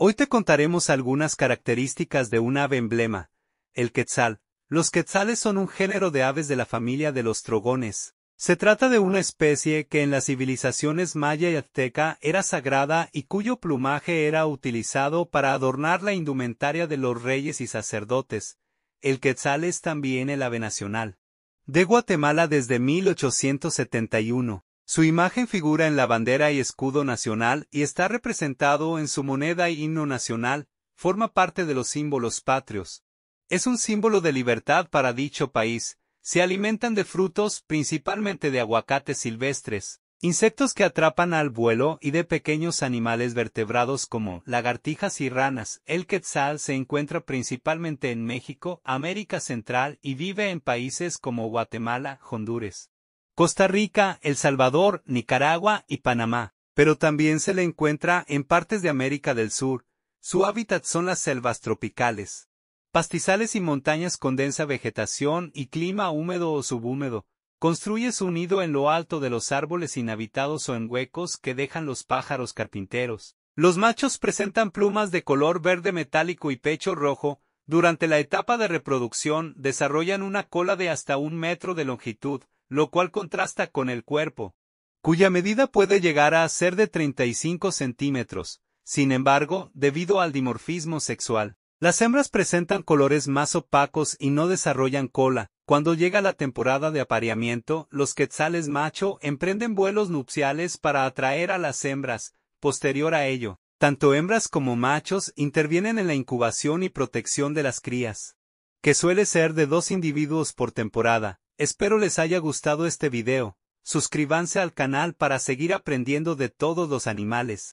Hoy te contaremos algunas características de un ave emblema, el quetzal. Los quetzales son un género de aves de la familia de los trogones. Se trata de una especie que en las civilizaciones maya y azteca era sagrada y cuyo plumaje era utilizado para adornar la indumentaria de los reyes y sacerdotes. El quetzal es también el ave nacional. De Guatemala desde 1871. Su imagen figura en la bandera y escudo nacional y está representado en su moneda y himno nacional, forma parte de los símbolos patrios. Es un símbolo de libertad para dicho país, se alimentan de frutos, principalmente de aguacates silvestres, insectos que atrapan al vuelo y de pequeños animales vertebrados como lagartijas y ranas. El quetzal se encuentra principalmente en México, América Central y vive en países como Guatemala, Honduras, Costa Rica, El Salvador, Nicaragua y Panamá, pero también se le encuentra en partes de América del Sur. Su hábitat son las selvas tropicales, pastizales y montañas con densa vegetación y clima húmedo o subhúmedo. Construye su nido en lo alto de los árboles inhabitados o en huecos que dejan los pájaros carpinteros. Los machos presentan plumas de color verde metálico y pecho rojo. Durante la etapa de reproducción desarrollan una cola de hasta un metro de longitud, lo cual contrasta con el cuerpo, cuya medida puede llegar a ser de 35 centímetros. Sin embargo, debido al dimorfismo sexual, las hembras presentan colores más opacos y no desarrollan cola. Cuando llega la temporada de apareamiento, los quetzales macho emprenden vuelos nupciales para atraer a las hembras. Posterior a ello, tanto hembras como machos intervienen en la incubación y protección de las crías, que suele ser de dos individuos por temporada. Espero les haya gustado este video, suscríbanse al canal para seguir aprendiendo de todos los animales.